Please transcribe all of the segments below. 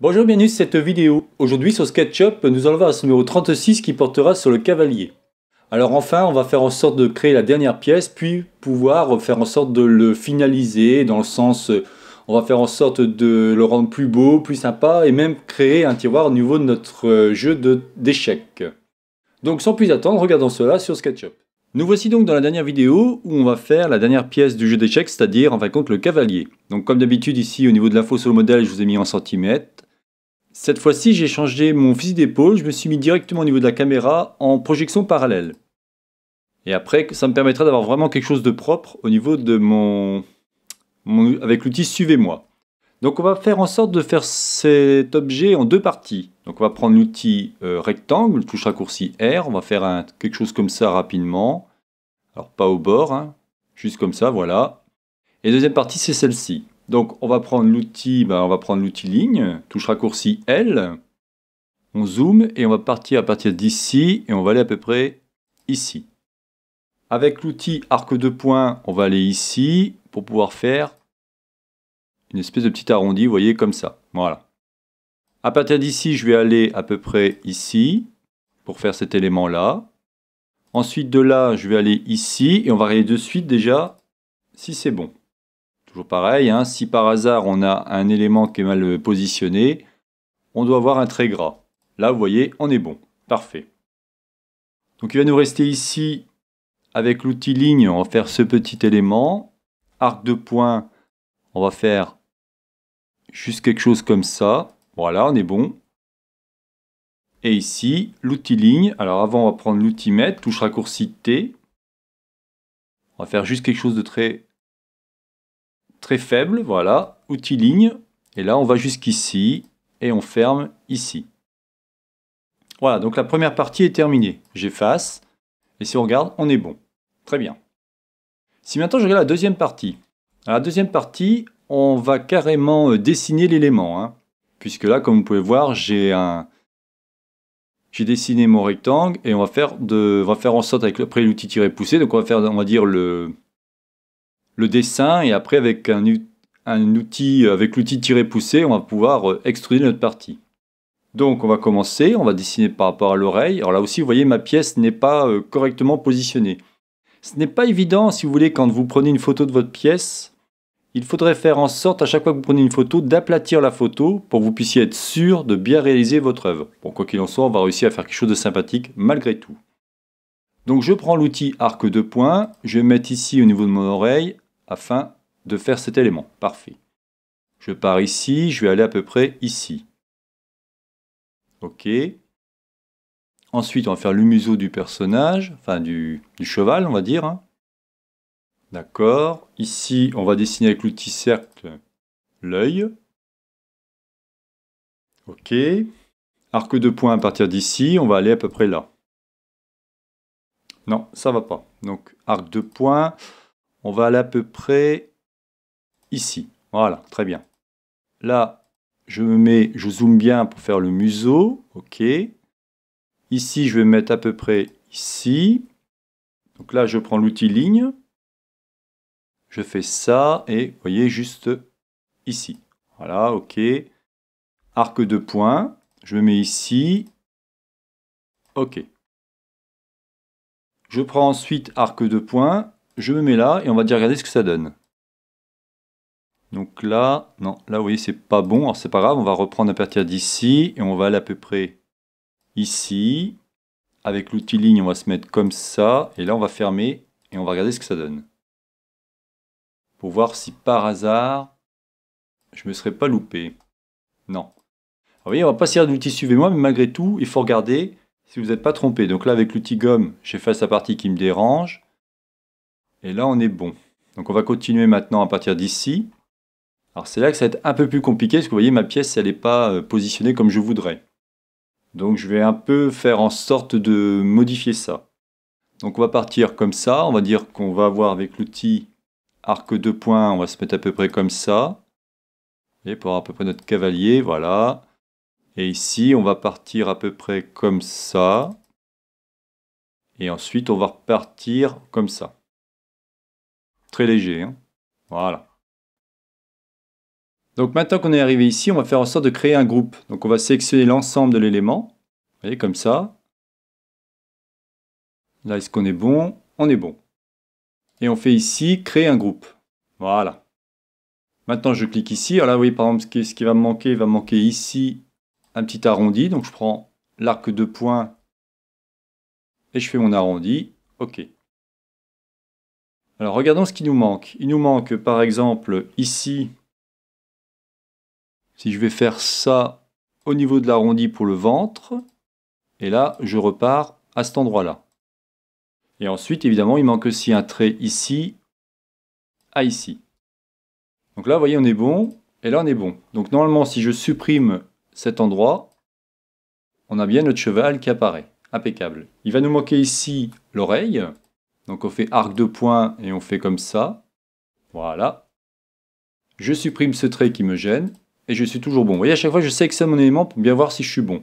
Bonjour, bienvenue sur cette vidéo. Aujourd'hui sur SketchUp, nous allons voir ce numéro 36 qui portera sur le cavalier. Alors enfin, on va faire en sorte de créer la dernière pièce, puis pouvoir faire en sorte de le finaliser dans le sens... On va faire en sorte de le rendre plus beau, plus sympa, et même créer un tiroir au niveau de notre euh, jeu d'échecs. Donc sans plus attendre, regardons cela sur SketchUp. Nous voici donc dans la dernière vidéo où on va faire la dernière pièce du jeu d'échecs, c'est-à-dire en fin de compte le cavalier. Donc comme d'habitude ici au niveau de l'info sur le modèle, je vous ai mis en centimètres. Cette fois-ci, j'ai changé mon fusil d'épaule, je me suis mis directement au niveau de la caméra en projection parallèle. Et après, ça me permettra d'avoir vraiment quelque chose de propre au niveau de mon... avec l'outil Suivez-moi. Donc on va faire en sorte de faire cet objet en deux parties. Donc on va prendre l'outil euh, rectangle, touche raccourci R, on va faire quelque chose comme ça rapidement. Alors pas au bord, hein, juste comme ça, voilà. Et deuxième partie, c'est celle-ci. Donc on va prendre l'outil, bah, on va prendre l'outil ligne, touche raccourci L, on zoome et on va partir à partir d'ici et on va aller à peu près ici. Avec l'outil arc de points, on va aller ici pour pouvoir faire une espèce de petit arrondi, vous voyez, comme ça. Voilà. À partir d'ici, je vais aller à peu près ici pour faire cet élément-là. Ensuite de là, je vais aller ici et on va aller de suite déjà si c'est bon. Toujours pareil, hein, si par hasard on a un élément qui est mal positionné, on doit avoir un trait gras. Là, vous voyez, on est bon. Parfait. Donc il va nous rester ici, avec l'outil ligne, on va faire ce petit élément. Arc de point, on va faire juste quelque chose comme ça. Voilà, on est bon. Et ici, l'outil ligne. Alors avant, on va prendre l'outil mètre, touche raccourci T. On va faire juste quelque chose de très très faible, voilà, outil ligne, et là on va jusqu'ici, et on ferme ici. Voilà, donc la première partie est terminée. J'efface, et si on regarde, on est bon. Très bien. Si maintenant je regarde la deuxième partie, à la deuxième partie, on va carrément euh, dessiner l'élément, hein. puisque là, comme vous pouvez voir, j'ai un... J'ai dessiné mon rectangle et on va faire de, on va faire en sorte avec après l'outil tirer poussé, donc on va faire, on va dire le, le dessin et après avec un, outil, euh, avec l'outil tiré poussé, on va pouvoir euh, extruder notre partie. Donc on va commencer, on va dessiner par rapport à l'oreille. Alors là aussi, vous voyez, ma pièce n'est pas euh, correctement positionnée. Ce n'est pas évident, si vous voulez, quand vous prenez une photo de votre pièce, il faudrait faire en sorte, à chaque fois que vous prenez une photo, d'aplatir la photo pour que vous puissiez être sûr de bien réaliser votre œuvre. Bon, quoi qu'il en soit, on va réussir à faire quelque chose de sympathique malgré tout. Donc je prends l'outil arc de points, je vais mettre ici au niveau de mon oreille afin de faire cet élément. Parfait. Je pars ici, je vais aller à peu près ici. OK. Ensuite, on va faire le museau du personnage, enfin du, du cheval, on va dire. Hein. D'accord. Ici, on va dessiner avec l'outil cercle l'œil. OK. Arc de point à partir d'ici, on va aller à peu près là. Non, ça va pas. Donc, arc de point. On va aller à peu près ici. Voilà, très bien. Là, je me mets, je zoome bien pour faire le museau. OK. Ici, je vais me mettre à peu près ici. Donc là, je prends l'outil ligne. Je fais ça et vous voyez juste ici. Voilà, OK. Arc de point. Je me mets ici. OK. Je prends ensuite arc de point je me mets là et on va dire regarder ce que ça donne. Donc là, non, là vous voyez c'est pas bon, alors c'est pas grave, on va reprendre à partir d'ici et on va aller à peu près ici. Avec l'outil ligne, on va se mettre comme ça et là on va fermer et on va regarder ce que ça donne. Pour voir si par hasard, je me serais pas loupé. Non. Alors, vous voyez, on va pas servir de l'outil suivez-moi, mais malgré tout, il faut regarder si vous n'êtes pas trompé. Donc là avec l'outil gomme, j'efface la partie qui me dérange. Et là, on est bon. Donc on va continuer maintenant à partir d'ici. Alors c'est là que ça va être un peu plus compliqué, parce que vous voyez, ma pièce, elle n'est pas euh, positionnée comme je voudrais. Donc je vais un peu faire en sorte de modifier ça. Donc on va partir comme ça, on va dire qu'on va avoir avec l'outil arc de points, on va se mettre à peu près comme ça. Et pour avoir à peu près notre cavalier, voilà. Et ici, on va partir à peu près comme ça. Et ensuite, on va repartir comme ça. Très léger. Hein voilà. Donc maintenant qu'on est arrivé ici, on va faire en sorte de créer un groupe. Donc on va sélectionner l'ensemble de l'élément. Vous voyez, comme ça. Là, est-ce qu'on est bon On est bon. Et on fait ici « Créer un groupe ». Voilà. Maintenant, je clique ici. Alors là, vous voyez, par exemple, ce qui va me manquer, il va manquer ici un petit arrondi. Donc je prends l'arc de points et je fais mon arrondi. OK. Alors regardons ce qui nous manque. Il nous manque par exemple ici, si je vais faire ça au niveau de l'arrondi pour le ventre, et là je repars à cet endroit-là. Et ensuite évidemment il manque aussi un trait ici à ici. Donc là vous voyez on est bon, et là on est bon. Donc normalement si je supprime cet endroit, on a bien notre cheval qui apparaît. Impeccable. Il va nous manquer ici l'oreille, donc on fait arc de point et on fait comme ça. Voilà. Je supprime ce trait qui me gêne et je suis toujours bon. Vous voyez, à chaque fois, je sélectionne mon élément pour bien voir si je suis bon.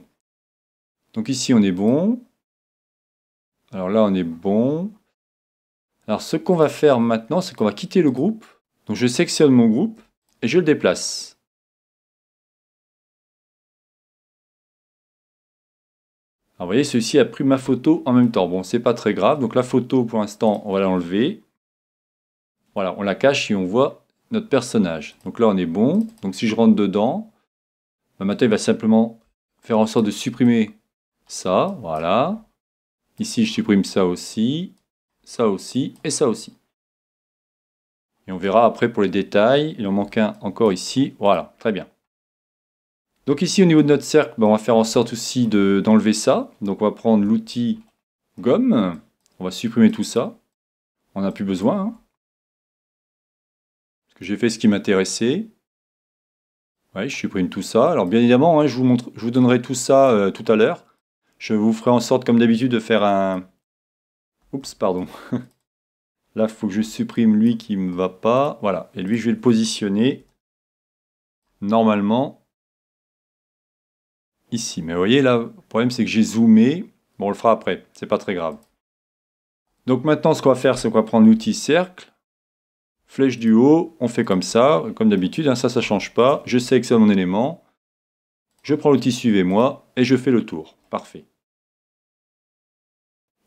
Donc ici, on est bon. Alors là, on est bon. Alors ce qu'on va faire maintenant, c'est qu'on va quitter le groupe. Donc je sélectionne mon groupe et je le déplace. Alors ah, vous voyez, celui-ci a pris ma photo en même temps. Bon, c'est pas très grave. Donc la photo, pour l'instant, on va l'enlever. Voilà, on la cache et on voit notre personnage. Donc là, on est bon. Donc si je rentre dedans, maintenant, il va simplement faire en sorte de supprimer ça. Voilà. Ici, je supprime ça aussi, ça aussi et ça aussi. Et on verra après pour les détails. Il en manque un encore ici. Voilà, très bien. Donc ici, au niveau de notre cercle, ben, on va faire en sorte aussi d'enlever ça. Donc on va prendre l'outil gomme. On va supprimer tout ça. On n'a plus besoin. Hein. que j'ai fait ce qui m'intéressait. Ouais, je supprime tout ça. Alors bien évidemment, hein, je, vous vous donnerai tout ça euh, tout à l'heure. Je vous ferai en sorte, comme d'habitude, de faire un... Oups, pardon. Là, il faut que je supprime lui qui ne me va pas. Voilà. Et lui, je vais le positionner normalement ici. Mais vous voyez là, le problème c'est que j'ai zoomé. Bon, on le fera après, c'est pas très grave. Donc maintenant, ce qu'on va faire, c'est qu'on va prendre l'outil cercle, flèche du haut, on fait comme ça, comme d'habitude, hein, ça, ça change pas. Je sélectionne mon élément, je prends l'outil suivez-moi et je fais le tour. Parfait.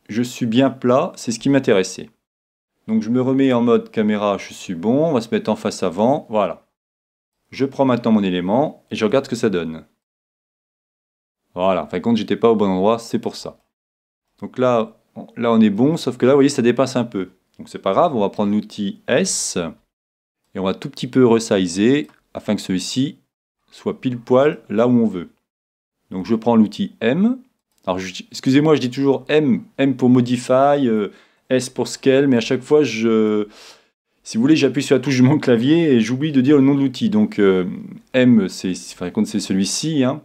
Je suis bien plat, c'est ce qui m'intéressait. Donc je me remets en mode caméra, je suis bon, on va se mettre en face avant, voilà. Je prends maintenant mon élément et je regarde ce que ça donne. Voilà, en fin de compte, j'étais pas au bon endroit, c'est pour ça. Donc là, on, là on est bon, sauf que là, vous voyez, ça dépasse un peu. Donc c'est pas grave, on va prendre l'outil S, et on va tout petit peu resizer, afin que celui-ci soit pile poil là où on veut. Donc je prends l'outil M. Alors excusez-moi, je dis toujours M, M pour modify, euh, S pour scale, mais à chaque fois, je, si vous voulez, j'appuie sur la touche de mon clavier et j'oublie de dire le nom de l'outil. Donc euh, M, c'est celui-ci. Hein,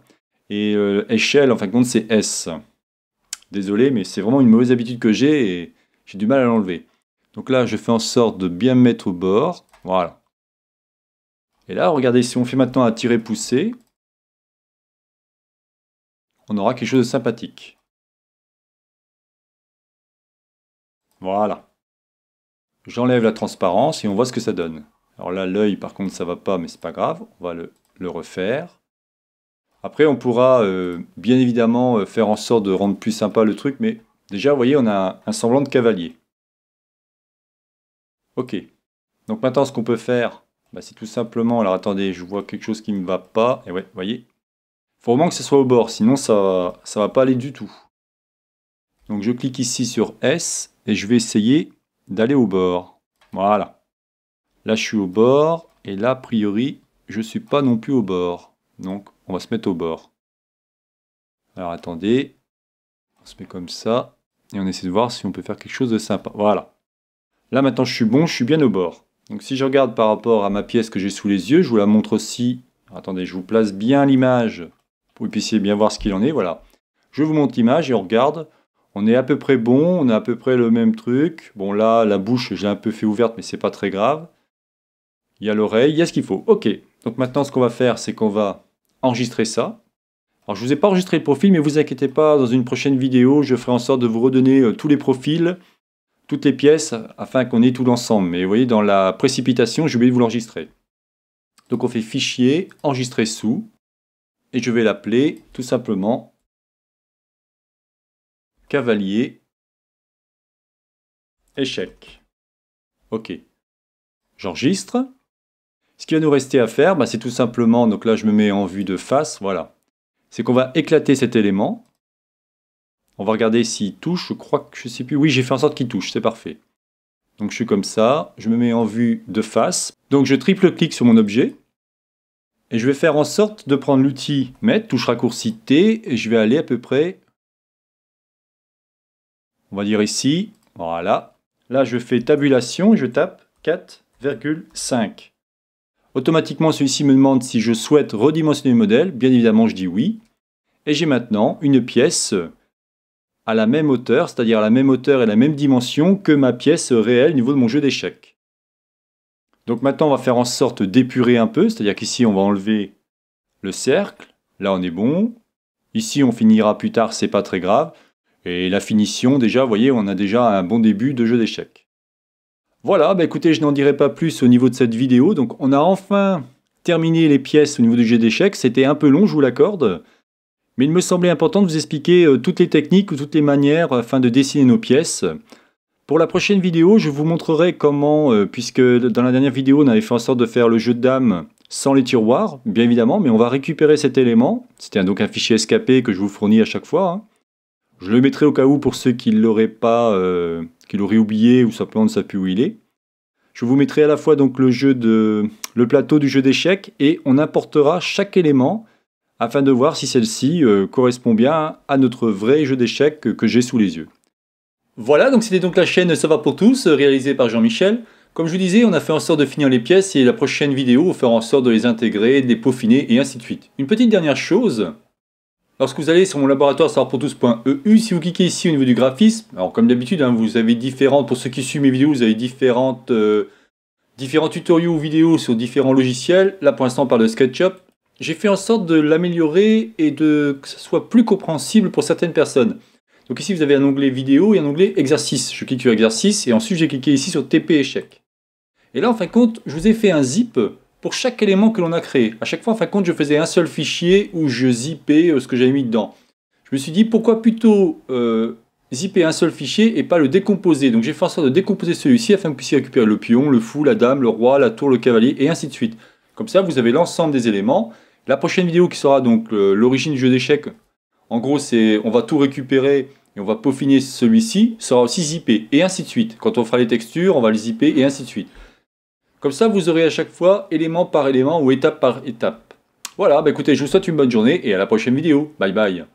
et euh, échelle, en fin c'est S. Désolé, mais c'est vraiment une mauvaise habitude que j'ai et j'ai du mal à l'enlever. Donc là, je fais en sorte de bien me mettre au bord. Voilà. Et là, regardez, si on fait maintenant un tirer pousser on aura quelque chose de sympathique. Voilà. J'enlève la transparence et on voit ce que ça donne. Alors là, l'œil, par contre, ça va pas, mais c'est pas grave. On va le, le refaire. Après, on pourra euh, bien évidemment euh, faire en sorte de rendre plus sympa le truc, mais déjà, vous voyez, on a un semblant de cavalier. Ok. Donc maintenant, ce qu'on peut faire, bah, c'est tout simplement... Alors attendez, je vois quelque chose qui ne me va pas. Et eh ouais, vous voyez faut vraiment que ce soit au bord, sinon ça ne va pas aller du tout. Donc je clique ici sur S et je vais essayer d'aller au bord. Voilà. Là, je suis au bord et là, a priori, je ne suis pas non plus au bord. Donc on va se mettre au bord. Alors attendez, on se met comme ça, et on essaie de voir si on peut faire quelque chose de sympa. Voilà. Là maintenant je suis bon, je suis bien au bord. Donc si je regarde par rapport à ma pièce que j'ai sous les yeux, je vous la montre aussi. attendez, je vous place bien l'image pour que vous puissiez bien voir ce qu'il en est. Voilà. Je vous montre l'image et on regarde. On est à peu près bon, on a à peu près le même truc. Bon là, la bouche, j'ai un peu fait ouverte, mais c'est pas très grave. Il y a l'oreille, il y a ce qu'il faut. Ok. Donc maintenant, ce qu'on va faire, c'est qu'on va enregistrer ça. Alors, je ne vous ai pas enregistré le profil, mais vous inquiétez pas, dans une prochaine vidéo, je ferai en sorte de vous redonner euh, tous les profils, toutes les pièces, afin qu'on ait tout l'ensemble. Mais vous voyez, dans la précipitation, j'ai oublié de vous l'enregistrer. Donc on fait fichier, enregistrer sous, et je vais l'appeler tout simplement cavalier échec. OK. J'enregistre. Ce qui va nous rester à faire, bah, c'est tout simplement, donc là je me mets en vue de face, voilà. C'est qu'on va éclater cet élément. On va regarder s'il touche, je crois que je sais plus. Oui, j'ai fait en sorte qu'il touche, c'est parfait. Donc je suis comme ça, je me mets en vue de face. Donc je triple-clique sur mon objet. Et je vais faire en sorte de prendre l'outil mettre, touche raccourci T, et je vais aller à peu près, on va dire ici, voilà. Là je fais tabulation et je tape 4,5. Automatiquement, celui-ci me demande si je souhaite redimensionner le modèle. Bien évidemment, je dis oui. Et j'ai maintenant une pièce à la même hauteur, c'est-à-dire à la même hauteur et la même dimension que ma pièce réelle au niveau de mon jeu d'échecs. Donc maintenant, on va faire en sorte d'épurer un peu, c'est-à-dire qu'ici, on va enlever le cercle. Là, on est bon. Ici, on finira plus tard, c'est pas très grave. Et la finition, déjà, vous voyez, on a déjà un bon début de jeu d'échecs. Voilà, bah écoutez, je n'en dirai pas plus au niveau de cette vidéo. Donc on a enfin terminé les pièces au niveau du jeu d'échecs. C'était un peu long, je vous l'accorde. Mais il me semblait important de vous expliquer euh, toutes les techniques ou toutes les manières afin de dessiner nos pièces. Pour la prochaine vidéo, je vous montrerai comment, euh, puisque dans la dernière vidéo, on avait fait en sorte de faire le jeu de dames sans les tiroirs, bien évidemment, mais on va récupérer cet élément. C'était donc un fichier escapé que je vous fournis à chaque fois. Hein. Je le mettrai au cas où pour ceux qui l'auraient pas, euh, oublié ou simplement ne savent plus où il est. Je vous mettrai à la fois donc le jeu de le plateau du jeu d'échecs et on importera chaque élément afin de voir si celle-ci euh, correspond bien à notre vrai jeu d'échecs que, j'ai sous les yeux. Voilà, donc c'était donc la chaîne Ça va pour tous, réalisée par Jean-Michel. Comme je vous disais, on a fait en sorte de finir les pièces et la prochaine vidéo, on fera en sorte de les intégrer, de les peaufiner et ainsi de suite. Une petite dernière chose, Lorsque vous allez sur mon laboratoire savoir pour e si vous cliquez ici au niveau du graphisme, alors comme d'habitude, hein, vous avez différentes, pour ceux qui suivent mes vidéos, vous avez euh, différents tutoriels ou vidéos sur différents logiciels. Là pour l'instant on parle de SketchUp. J'ai fait en sorte de l'améliorer et de, que ce soit plus compréhensible pour certaines personnes. Donc ici vous avez un onglet vidéo et un onglet exercice. Je clique sur exercice et ensuite j'ai cliqué ici sur TP échec. Et là en fin de compte, je vous ai fait un zip pour chaque élément que l'on a créé. À chaque fois, en fin de compte, je faisais un seul fichier où je zippais euh, ce que j'avais mis dedans. Je me suis dit, pourquoi plutôt euh, zipper un seul fichier et pas le décomposer Donc j'ai fait sorte de décomposer celui-ci afin que vous puissiez récupérer le pion, le fou, la dame, le roi, la tour, le cavalier, et ainsi de suite. Comme ça, vous avez l'ensemble des éléments. La prochaine vidéo qui sera donc l'origine du jeu d'échecs, en gros, c'est on va tout récupérer et on va peaufiner celui-ci, sera aussi zippé, et ainsi de suite. Quand on fera les textures, on va les zipper, et ainsi de suite. Comme ça, vous aurez à chaque fois élément par élément ou étape par étape. Voilà, bah écoutez, je vous souhaite une bonne journée et à la prochaine vidéo. Bye bye